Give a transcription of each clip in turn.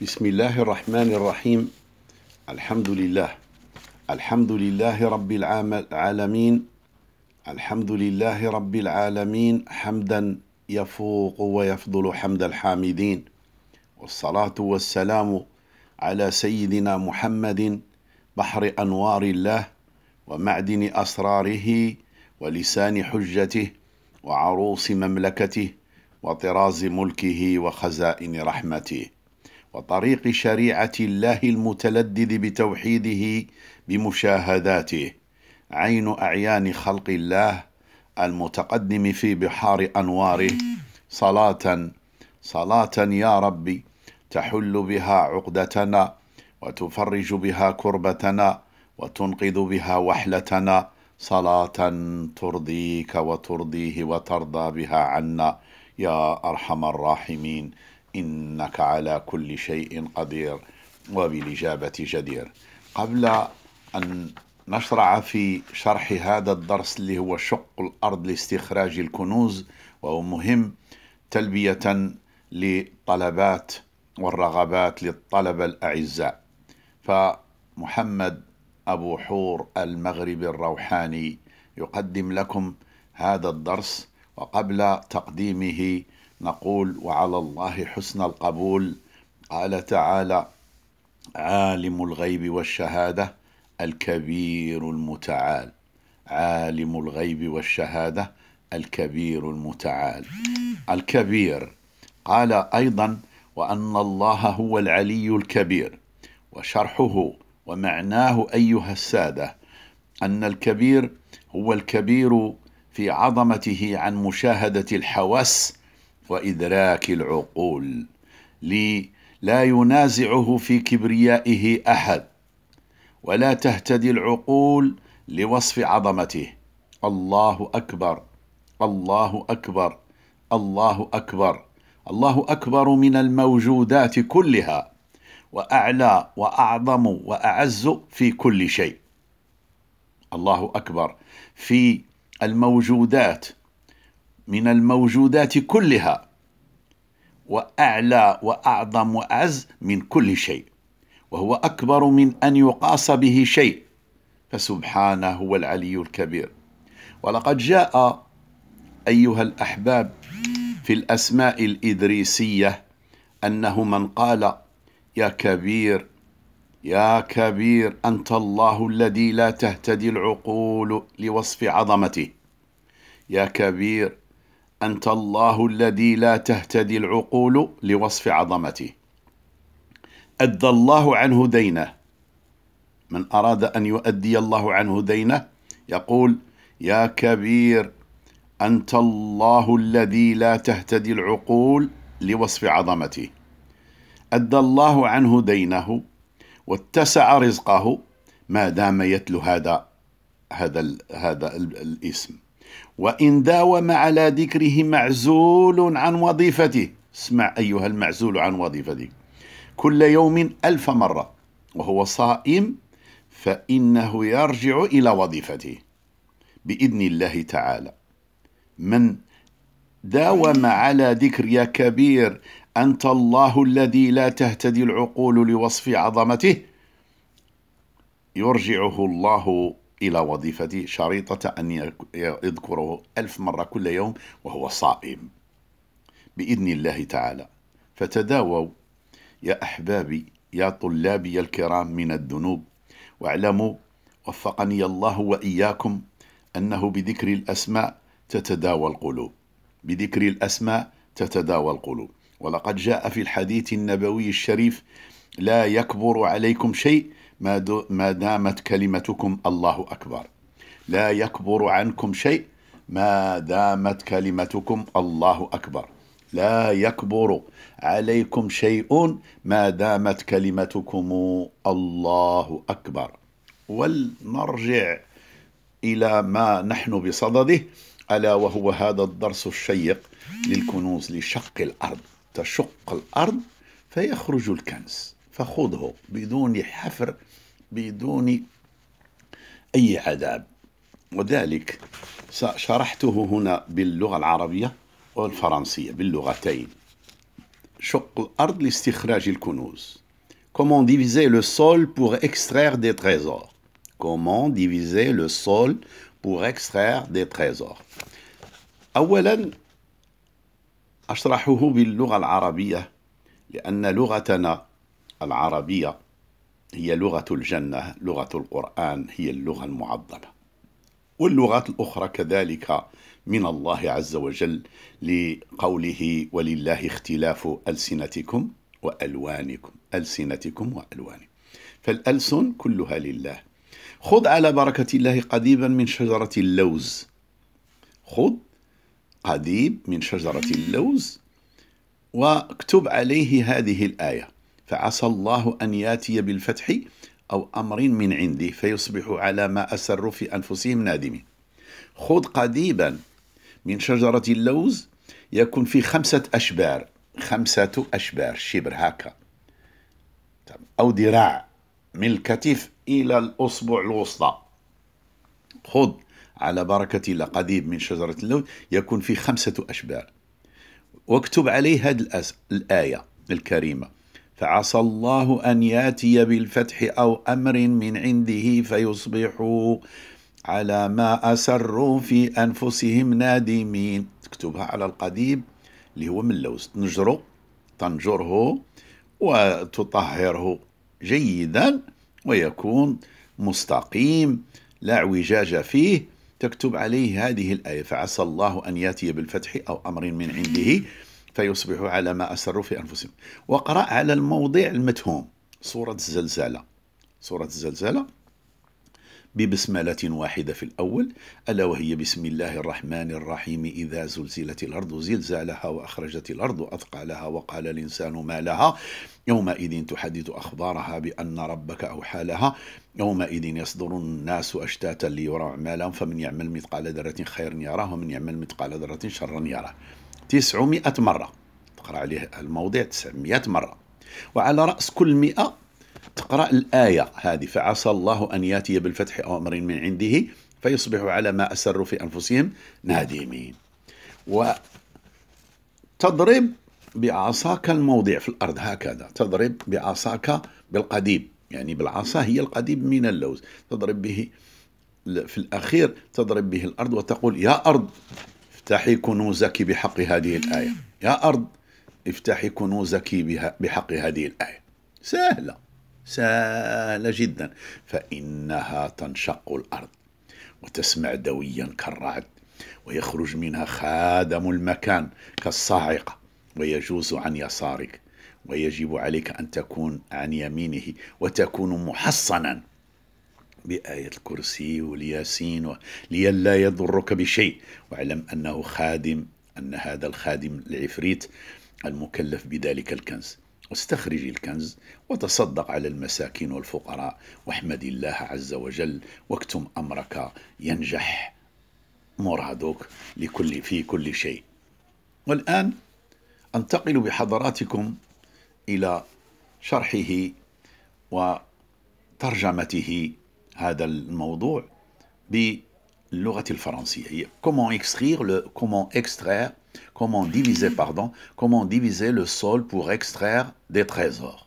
بسم الله الرحمن الرحيم الحمد لله الحمد لله رب العالمين الحمد لله رب العالمين حمدا يفوق ويفضل حمد الحامدين والصلاة والسلام على سيدنا محمد بحر أنوار الله ومعدن أسراره ولسان حجته وعروس مملكته وطراز ملكه وخزائن رحمته وطريق شريعة الله المتلذذ بتوحيده بمشاهداته عين أعيان خلق الله المتقدم في بحار أنواره صلاة صلاة يا ربي تحل بها عقدتنا وتفرج بها كربتنا وتنقذ بها وحلتنا صلاة ترضيك وترضيه وترضى بها عنا يا أرحم الراحمين إنك على كل شيء قدير وبالإجابة جدير قبل أن نشرع في شرح هذا الدرس اللي هو شق الأرض لاستخراج الكنوز وهو مهم تلبية للطلبات والرغبات للطلبة الأعزاء فمحمد أبو حور المغربي الروحاني يقدم لكم هذا الدرس وقبل تقديمه نقول وعلى الله حسن القبول قال تعالى عالم الغيب والشهادة الكبير المتعال عالم الغيب والشهادة الكبير المتعال الكبير قال أيضا وأن الله هو العلي الكبير وشرحه ومعناه أيها السادة أن الكبير هو الكبير في عظمته عن مشاهدة الحواس وإدراك العقول لي لا ينازعه في كبريائه أحد ولا تهتدي العقول لوصف عظمته الله أكبر الله أكبر الله أكبر الله أكبر من الموجودات كلها وأعلى وأعظم وأعز في كل شيء الله أكبر في الموجودات من الموجودات كلها واعلى واعظم واعز من كل شيء وهو اكبر من ان يقاس به شيء فسبحانه هو العلي الكبير ولقد جاء ايها الاحباب في الاسماء الادريسيه انه من قال يا كبير يا كبير انت الله الذي لا تهتدي العقول لوصف عظمته يا كبير أنت الله الذي لا تهتدي العقول لوصف عظمته أدى الله عنه دينه من أراد أن يؤدي الله عنه دينه يقول يا كبير أنت الله الذي لا تهتدي العقول لوصف عظمته أدى الله عنه دينه واتسع رزقه ما دام يتلو هذا هذا هذا الاسم وإن داوم على ذكره معزول عن وظيفته اسمع أيها المعزول عن وظيفته كل يوم ألف مرة وهو صائم فإنه يرجع إلى وظيفته بإذن الله تعالى من داوم على ذكر يا كبير أنت الله الذي لا تهتدي العقول لوصف عظمته يرجعه الله إلى وظيفته شريطة أن يذكره ألف مرة كل يوم وهو صائم بإذن الله تعالى فتداووا يا أحبابي يا طلابي الكرام من الذنوب واعلموا وفقني الله وإياكم أنه بذكر الأسماء تتداوى القلوب بذكر الأسماء تتداوى القلوب ولقد جاء في الحديث النبوي الشريف لا يكبر عليكم شيء ما ما دامت كلمتكم الله أكبر لا يكبر عنكم شيء ما دامت كلمتكم الله أكبر لا يكبر عليكم شيء ما دامت كلمتكم الله أكبر ولنرجع إلى ما نحن بصدده ألا وهو هذا الدرس الشيق للكنوز لشق الأرض تشق الأرض فيخرج الكنز فخذه بدون حفر بدون أي عذاب وذلك شرحته هنا باللغة العربية والفرنسية باللغتين شق الأرض لاستخراج الكنوز Comment diviser le sol pour extraire des trésors Comment diviser le sol pour extraire des trésors أولا أشرحه باللغة العربية لأن لغتنا العربية هي لغة الجنة لغة القرآن هي اللغة المعظمة واللغات الأخرى كذلك من الله عز وجل لقوله ولله اختلاف ألسنتكم وألوانكم ألسنتكم وألوانكم فالألسن كلها لله خذ على بركة الله قديبا من شجرة اللوز خذ قديب من شجرة اللوز واكتب عليه هذه الآية فعسى الله أن ياتي بالفتح أو أمر من عندي فيصبحوا على ما أسروا في أنفسهم نادمين خذ قديبا من شجرة اللوز يكون في خمسة أشبار خمسة أشبار شبر هكا أو ذراع من الكتف إلى الأصبع الوسطى خذ على بركة الله قديب من شجرة اللوز يكون في خمسة أشبار واكتب عليه هذه الآية الكريمة فعسى الله ان ياتي بالفتح او امر من عنده فيصبحوا على ما اسروا في انفسهم نادمين تكتبها على القديم اللي هو من اللوز تنجره تنجره وتطهره جيدا ويكون مستقيم لا اعوجاج فيه تكتب عليه هذه الآية فعسى الله أن يأتي بالفتح أو أمر من عنده فيصبحوا على ما أسروا في أنفسهم وقرأ على الموضع المتهوم صورة الزلزالة صورة الزلزالة ببسملة واحدة في الأول ألا وهي بسم الله الرحمن الرحيم إذا زلزلت الأرض زلزالها وأخرجت الأرض أثقالها وقال الإنسان ما لها يومئذ تحدث أخبارها بأن ربك أوحى لها يومئذ يصدر الناس أشتاتا ليروا أعمالهم فمن يعمل مثقال ذرة خيرا يراه ومن يعمل مثقال ذرة شرا يراه 900 مرة تقرأ عليه الموضع 900 مرة وعلى رأس كل مئة تقرأ الآية هذه فعسى الله أن يأتي بالفتح أو أمر من عنده فيصبحوا على ما أسروا في أنفسهم نادمين وتضرب بعصاك الموضع في الأرض هكذا تضرب بعصاك بالقديم يعني بالعصا هي القديم من اللوز تضرب به في الأخير تضرب به الأرض وتقول يا أرض افتحي كنوزك بحق هذه الآية يا أرض افتحي كنوزك بحق هذه الآية سهلة سهلة جدا فإنها تنشق الأرض وتسمع دويا كالرعد ويخرج منها خادم المكان كالصاعقة ويجوز عن يسارك ويجب عليك أن تكون عن يمينه وتكون محصنا بآية الكرسي والياسين لئلا يضرك بشيء واعلم أنه خادم أن هذا الخادم العفريت المكلف بذلك الكنز واستخرج الكنز وتصدق على المساكين والفقراء واحمد الله عز وجل واكتم أمرك ينجح مرادك لكل في كل شيء والآن أنتقل بحضراتكم إلى شرحه وترجمته هذا الموضوع باللغة الفرنسية comment extraire le comment extraire comment diviser pardon comment diviser le sol pour extraire des trésors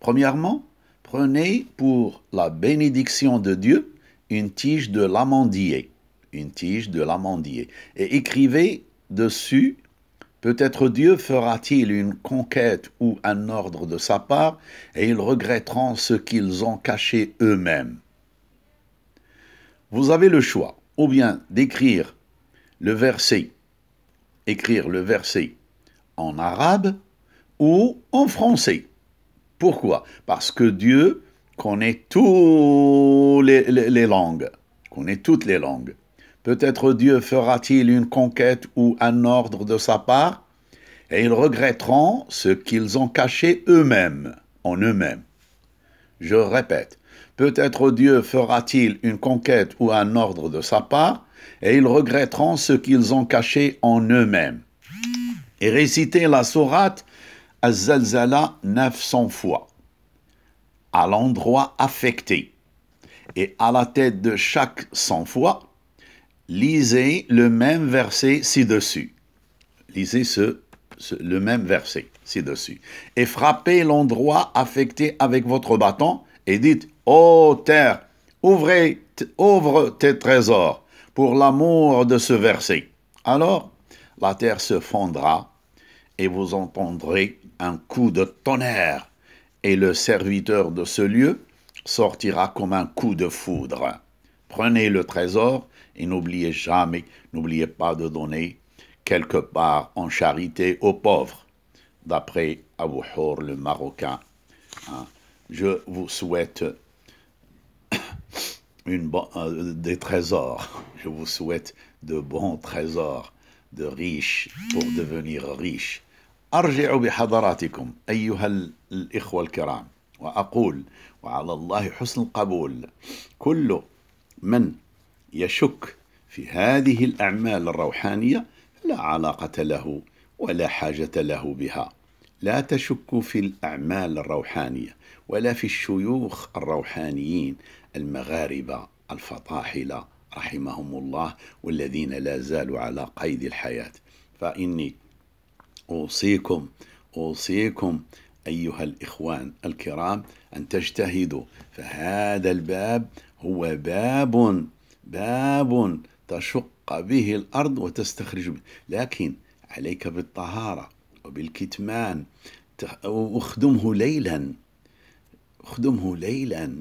Premièrement prenez pour la bénédiction de Dieu une tige de l'amandier une tige de l'amandier et écrivez dessus Peut-être Dieu fera-t-il une conquête ou un ordre de sa part, et ils regretteront ce qu'ils ont caché eux-mêmes. Vous avez le choix, ou bien d'écrire le verset, écrire le verset en arabe ou en français. Pourquoi Parce que Dieu connaît toutes les, langues, connaît toutes les langues. Peut-être Dieu fera-t-il une conquête ou un ordre de sa part, et ils regretteront ce qu'ils ont caché eux-mêmes, en eux-mêmes. Je répète, peut-être Dieu fera-t-il une conquête ou un ordre de sa part, et ils regretteront ce qu'ils ont caché en eux-mêmes. Et réciter la sourate à zalzala 900 fois, à l'endroit affecté, et à la tête de chaque 100 fois, lisez le même verset ci-dessus. Lisez ce, le même verset ci-dessus. Et frappez l'endroit affecté avec votre bâton et dites, Ô terre, ouvre tes trésors pour l'amour de ce verset. Alors, la terre se fondra et vous entendrez un coup de tonnerre et le serviteur de ce lieu sortira comme un coup de foudre. Prenez le trésor et n'oubliez jamais, n'oubliez pas de donner quelque part en charité aux pauvres, d'après Abu Hur, le Marocain. Hein. Je vous souhaite une euh, des trésors. Je vous souhaite de bons trésors, de riches pour devenir riches. بحضراتكم أيها الإخوة الكرام وأقول وعلى الله حسن القبول كل من يشك في هذه الأعمال الروحانية لا علاقة له ولا حاجة له بها لا تشك في الأعمال الروحانية ولا في الشيوخ الروحانيين المغاربة الفطاحلة رحمهم الله والذين لا زالوا على قيد الحياة فإني أوصيكم أوصيكم أيها الإخوان الكرام أن تجتهدوا فهذا الباب هو باب باب تشق به الأرض وتستخرج منه لكن عليك بالطهارة وبالكتمان اخدمه ليلا اخدمه ليلا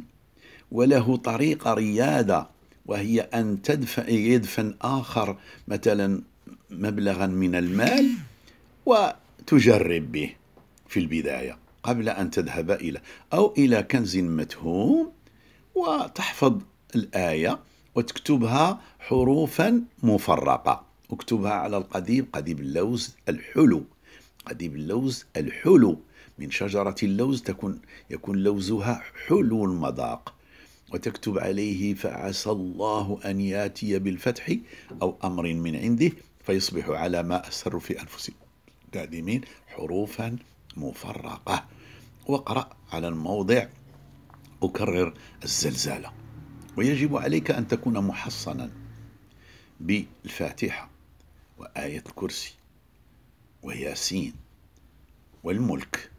وله طريقة ريادة وهي أن تدفع يدفن آخر مثلا مبلغا من المال وتجرب به في البداية قبل أن تذهب إلى أو إلى كنز متهوم وتحفظ الآية وتكتبها حروفا مفرقة اكتبها على القضيب قضيب اللوز الحلو قضيب اللوز الحلو من شجرة اللوز تكون يكون لوزها حلو المذاق وتكتب عليه فعسى الله أن ياتي بالفتح أو أمر من عنده فيصبح على ما أسر في أنفسكم قادمين حروفا مفرقة واقرأ على الموضع أكرر الزلزالة ويجب عليك أن تكون محصنا بالفاتحة وآية الكرسي وياسين والملك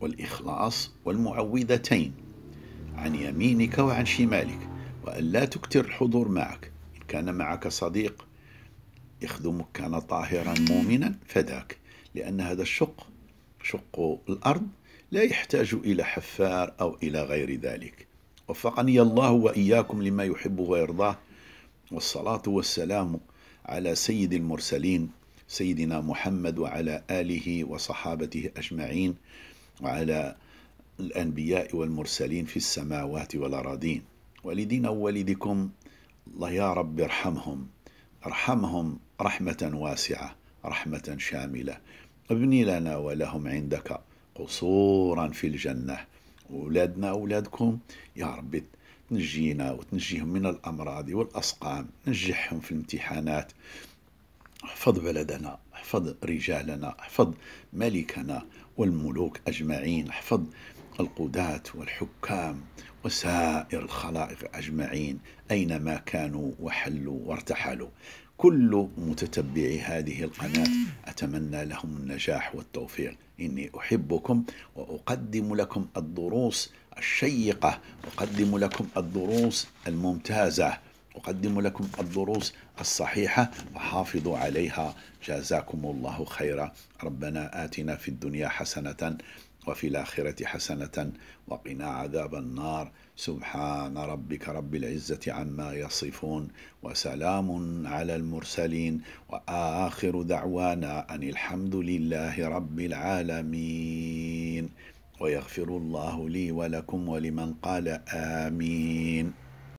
والإخلاص والمعوذتين عن يمينك وعن شمالك وأن لا تكثر الحضور معك إن كان معك صديق يخدمك كان طاهرا مؤمنا فداك لأن هذا الشق شق الأرض لا يحتاج إلى حفار أو إلى غير ذلك وفقني الله وإياكم لما يحب ويرضاه والصلاة والسلام على سيد المرسلين سيدنا محمد وعلى آله وصحابته أجمعين وعلى الأنبياء والمرسلين في السماوات والأراضين والدينا ووالدكم الله يا رب ارحمهم ارحمهم رحمة واسعة رحمة شاملة ابني لنا ولهم عندك قصورا في الجنة أولادنا أولادكم يا ربي تنجينا وتنجيهم من الأمراض والأسقام نجحهم في الامتحانات احفظ بلدنا احفظ رجالنا احفظ ملكنا والملوك أجمعين احفظ القضاة والحكام وسائر الخلائق أجمعين أينما كانوا وحلوا وارتحلوا كل متتبعي هذه القناة أتمنى لهم النجاح والتوفيق إني أحبكم وأقدم لكم الدروس الشيقة أقدم لكم الدروس الممتازة أقدم لكم الدروس الصحيحة وحافظوا عليها جزاكم الله خيرا ربنا آتنا في الدنيا حسنة وفي الآخرة حسنة وقنا عذاب النار سبحان ربك رب العزة عما يصفون وسلام على المرسلين وآخر دعوانا أن الحمد لله رب العالمين ويغفر الله لي ولكم ولمن قال آمين